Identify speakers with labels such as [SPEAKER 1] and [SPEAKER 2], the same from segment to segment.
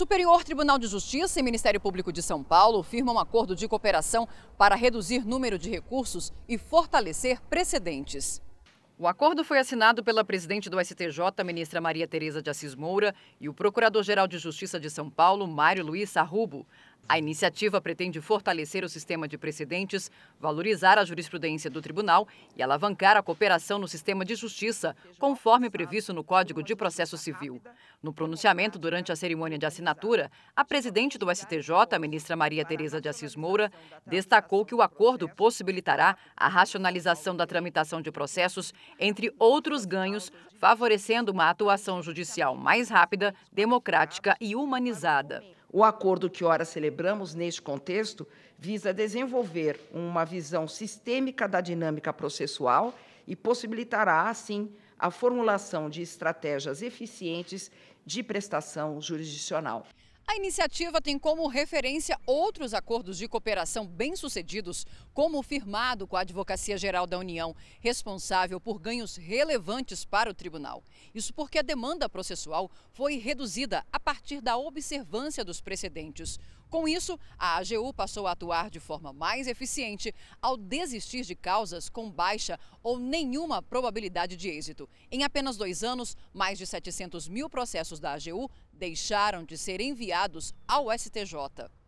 [SPEAKER 1] Superior Tribunal de Justiça e Ministério Público de São Paulo firmam um acordo de cooperação para reduzir número de recursos e fortalecer precedentes. O acordo foi assinado pela presidente do STJ, ministra Maria Tereza de Assis Moura, e o procurador-geral de Justiça de São Paulo, Mário Luiz Arrubo. A iniciativa pretende fortalecer o sistema de precedentes, valorizar a jurisprudência do tribunal e alavancar a cooperação no sistema de justiça, conforme previsto no Código de Processo Civil. No pronunciamento durante a cerimônia de assinatura, a presidente do STJ, a ministra Maria Tereza de Assis Moura, destacou que o acordo possibilitará a racionalização da tramitação de processos, entre outros ganhos, favorecendo uma atuação judicial mais rápida, democrática e humanizada.
[SPEAKER 2] O acordo que ora celebramos neste contexto visa desenvolver uma visão sistêmica da dinâmica processual e possibilitará, assim, a formulação de estratégias eficientes de prestação jurisdicional.
[SPEAKER 1] A iniciativa tem como referência outros acordos de cooperação bem-sucedidos, como o firmado com a Advocacia Geral da União, responsável por ganhos relevantes para o tribunal. Isso porque a demanda processual foi reduzida a partir da observância dos precedentes. Com isso, a AGU passou a atuar de forma mais eficiente ao desistir de causas com baixa ou nenhuma probabilidade de êxito. Em apenas dois anos, mais de 700 mil processos da AGU deixaram de ser enviados enviados ao STJ.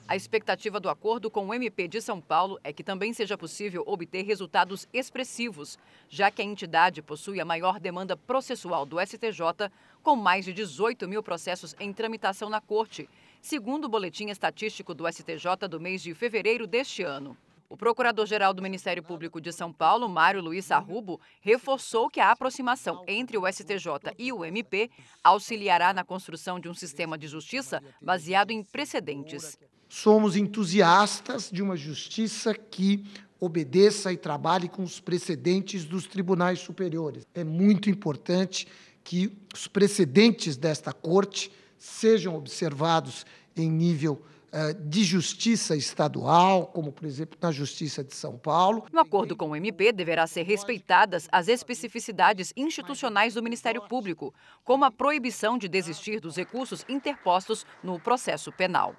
[SPEAKER 1] A expectativa do acordo com o MP de São Paulo é que também seja possível obter resultados expressivos, já que a entidade possui a maior demanda processual do STJ, com mais de 18 mil processos em tramitação na Corte, segundo o Boletim Estatístico do STJ do mês de fevereiro deste ano. O procurador-geral do Ministério Público de São Paulo, Mário Luiz Arrubo, reforçou que a aproximação entre o STJ e o MP auxiliará na construção de um sistema de justiça baseado em
[SPEAKER 3] precedentes. Somos entusiastas de uma justiça que obedeça e trabalhe com os precedentes dos tribunais superiores. É muito importante que os precedentes desta Corte sejam observados em nível eh, de justiça estadual, como por exemplo na Justiça de São Paulo. No
[SPEAKER 1] acordo com o MP, deverá ser respeitadas as especificidades institucionais do Ministério Público, como a proibição de desistir dos recursos interpostos no processo penal.